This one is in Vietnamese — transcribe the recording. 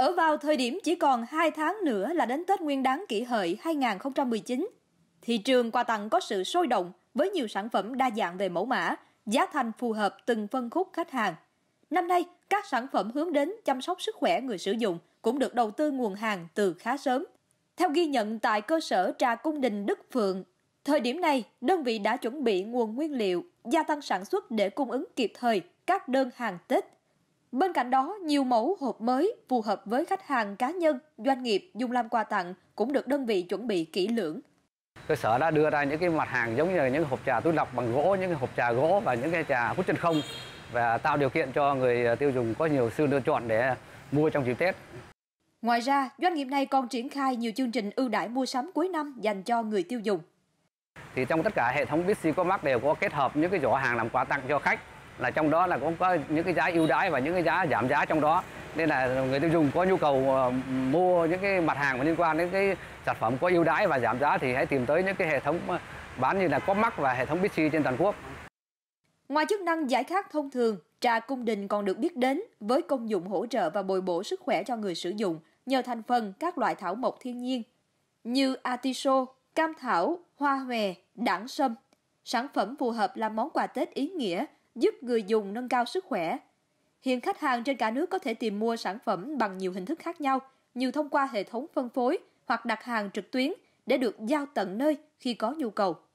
Ở vào thời điểm chỉ còn 2 tháng nữa là đến Tết Nguyên đán kỷ hợi 2019, thị trường quà tặng có sự sôi động với nhiều sản phẩm đa dạng về mẫu mã, giá thành phù hợp từng phân khúc khách hàng. Năm nay, các sản phẩm hướng đến chăm sóc sức khỏe người sử dụng cũng được đầu tư nguồn hàng từ khá sớm. Theo ghi nhận tại cơ sở trà cung đình Đức Phượng, thời điểm này đơn vị đã chuẩn bị nguồn nguyên liệu, gia tăng sản xuất để cung ứng kịp thời các đơn hàng Tết Bên cạnh đó, nhiều mẫu hộp mới phù hợp với khách hàng cá nhân, doanh nghiệp dùng làm quà tặng cũng được đơn vị chuẩn bị kỹ lưỡng. Cơ sở đã đưa ra những cái mặt hàng giống như những hộp trà túi lọc bằng gỗ, những cái hộp trà gỗ và những cái trà hút chân không và tạo điều kiện cho người à, tiêu dùng có nhiều sự lựa chọn để mua trong dịp Tết. Ngoài ra, doanh nghiệp này còn triển khai nhiều chương trình ưu đãi mua sắm cuối năm dành cho người tiêu dùng. Thì trong tất cả hệ thống Bixi Comac đều có kết hợp những cái giỏ hàng làm quà tặng cho khách là trong đó là cũng có những cái giá ưu đãi và những cái giá giảm giá trong đó nên là người tiêu dùng có nhu cầu ờ, mua những cái mặt hàng liên quan đến cái sản phẩm có ưu đãi và giảm giá thì hãy tìm tới những cái hệ thống ờ, bán như là Copmark và hệ thống Bixi trên toàn quốc. Ngoài chức năng giải khát thông thường, trà cung đình còn được biết đến với công dụng hỗ trợ và bồi bổ sức khỏe cho người sử dụng nhờ thành phần các loại thảo mộc thiên nhiên như atiso, cam thảo, hoa hòe, đẳng sâm. Sản phẩm phù hợp làm món quà Tết ý nghĩa giúp người dùng nâng cao sức khỏe. Hiện khách hàng trên cả nước có thể tìm mua sản phẩm bằng nhiều hình thức khác nhau, như thông qua hệ thống phân phối hoặc đặt hàng trực tuyến để được giao tận nơi khi có nhu cầu.